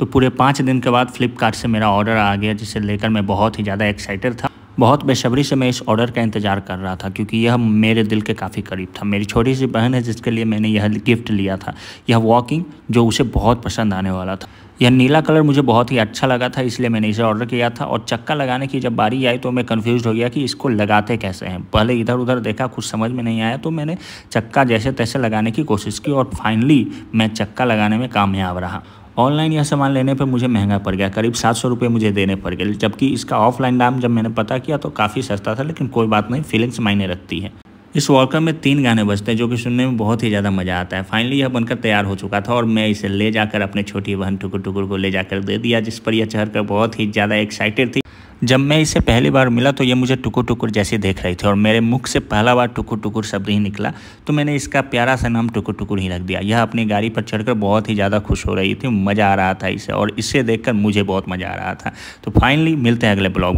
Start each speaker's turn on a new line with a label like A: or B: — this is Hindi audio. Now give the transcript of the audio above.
A: तो पूरे पाँच दिन के बाद फ्लिपकार्ट से मेरा ऑर्डर आ गया जिसे लेकर मैं बहुत ही ज़्यादा एक्साइटेड था बहुत बेसब्री से मैं इस ऑर्डर का इंतज़ार कर रहा था क्योंकि यह मेरे दिल के काफ़ी करीब था मेरी छोटी सी बहन है जिसके लिए मैंने यह गिफ्ट लिया था यह वॉकिंग जो उसे बहुत पसंद आने वाला था यह नीला कलर मुझे बहुत ही अच्छा लगा था इसलिए मैंने इसे ऑर्डर किया था और चक्का लगाने की जब बारी आई तो मैं कन्फ्यूज हो गया कि इसको लगाते कैसे हैं पहले इधर उधर देखा कुछ समझ में नहीं आया तो मैंने चक्का जैसे तैसे लगाने की कोशिश की और फाइनली मैं चक्का लगाने में कामयाब रहा ऑनलाइन यह सामान लेने पर मुझे महंगा पड़ गया करीब सात सौ रुपये मुझे देने पड़ गए जबकि इसका ऑफलाइन दाम जब मैंने पता किया तो काफ़ी सस्ता था लेकिन कोई बात नहीं फीलिंग्स मायने रखती है इस वॉकर में तीन गाने बजते हैं जो कि सुनने में बहुत ही ज़्यादा मज़ा आता है फाइनली यह बनकर तैयार हो चुका था और मैं इसे ले जाकर अपने छोटी बहन टुकुर टुकुर को ले जाकर दे दिया जिस पर यह चढ़कर बहुत ही ज़्यादा एक्साइटेड थी जब मैं इसे पहली बार मिला तो ये मुझे टुकुर टुकुर जैसे देख रही थी और मेरे मुख से पहला बार टुकुर टुकुर शब्द ही निकला तो मैंने इसका प्यारा सा नाम टुकुर टुकुर ही रख दिया यह अपनी गाड़ी पर चढ़कर बहुत ही ज़्यादा खुश हो रही थी मज़ा आ रहा था इसे और इसे देखकर मुझे बहुत मज़ा आ रहा था तो फाइनली मिलते हैं अगले ब्लॉग